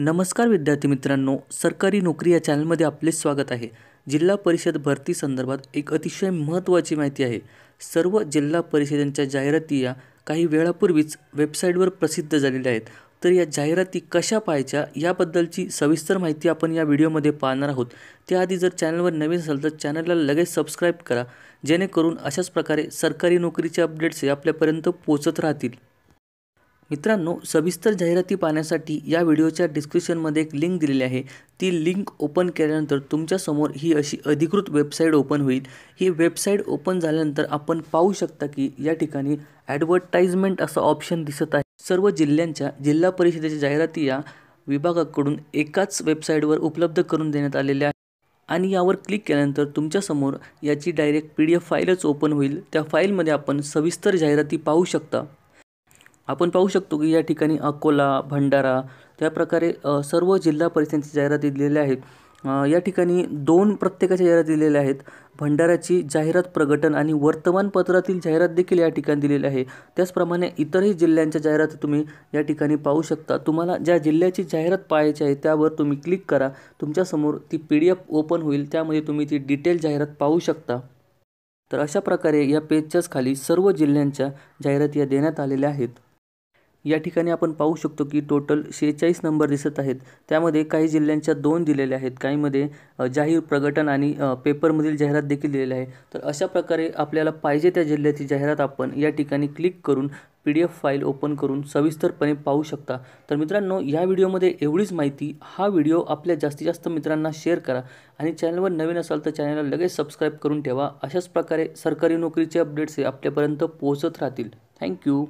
नमस्कार विद्यार्थी मित्रांनो सरकारी नोकरी या चॅनलमध्ये आपले स्वागत आहे जिल्हा परिषद भरती संदर्भात एक अतिशय महत्त्वाची माहिती आहे सर्व जिल्हा परिषदांच्या जाहिराती या काही वेळापूर्वीच वेबसाईटवर प्रसिद्ध झालेल्या आहेत तर या जाहिराती कशा पाहायच्या याबद्दलची सविस्तर माहिती आपण या व्हिडिओमध्ये पाहणार आहोत त्याआधी जर चॅनलवर नवीन असाल तर चॅनलला लगेच सबस्क्राईब करा जेणेकरून अशाच प्रकारे सरकारी नोकरीचे अपडेट्स हे आपल्यापर्यंत पोचत राहतील मित्रांनो सविस्तर जाहिराती पाहण्यासाठी या व्हिडिओच्या डिस्क्रिप्शनमध्ये एक लिंक दिलेली आहे ती लिंक ओपन केल्यानंतर तुमच्यासमोर ही अशी अधिकृत वेबसाईट ओपन होईल ही वेबसाईट ओपन झाल्यानंतर आपण पाहू शकता की या ठिकाणी ॲडव्हर्टाईजमेंट असं ऑप्शन दिसत आहे सर्व जिल्ह्यांच्या जिल्हा परिषदेच्या जाहिराती या विभागाकडून एकाच वेबसाईटवर उपलब्ध करून देण्यात आलेल्या आहे आणि यावर क्लिक केल्यानंतर तुमच्यासमोर याची डायरेक्ट पी डी एफ फाईलच ओपन होईल त्या फाईलमध्ये आपण सविस्तर जाहिराती पाहू शकता आपण पाहू शकतो की या ठिकाणी अकोला भंडारा त्या प्रकारे सर्व जिल्हा परिषदेच्या जाहिराती दिलेल्या आहेत या ठिकाणी दोन प्रत्येकाच्या जाहिरात दिलेल्या आहेत भंडाऱ्याची जाहिरात प्रगटन आणि वर्तमानपत्रातील जाहिरात देखील या ठिकाणी दिलेली आहे त्याचप्रमाणे इतरही जिल्ह्यांच्या जाहिराती तुम्ही या ठिकाणी पाहू शकता तुम्हाला ज्या जिल्ह्याची जाहिरात पाहायची आहे त्यावर तुम्ही क्लिक करा तुमच्यासमोर ती पी डी एफ ओपन होईल त्यामध्ये तुम्ही ती डिटेल जाहिरात पाहू शकता तर अशा प्रकारे या पेजच्याच खाली सर्व जिल्ह्यांच्या जाहिराती या देण्यात आलेल्या आहेत या ठिकाणी आपण पाहू शकतो की टोटल शेहेचाळीस नंबर दिसत आहेत त्यामध्ये काही जिल्ह्यांच्या दोन दिलेल्या आहेत काहीमध्ये जाहीर प्रगटन आणि पेपरमधील जाहिरात देखील दिलेली आहे तर अशा प्रकारे आपल्याला पाहिजे त्या जिल्ह्याची जाहिरात आपण या ठिकाणी क्लिक करून P D F file open करून सविस्तरपणे पाहू शकता तर मित्रांनो या व्हिडिओमध्ये एवढीच माहिती हा व्हिडिओ आपल्या जास्तीत जास्त मित्रांना शेअर करा आणि चॅनलवर नवीन असाल तर चॅनलला लगेच सबस्क्राईब करून ठेवा अशाच प्रकारे सरकारी नोकरीचे अपडेट्स हे आपल्यापर्यंत पोहोचत राहतील थँक्यू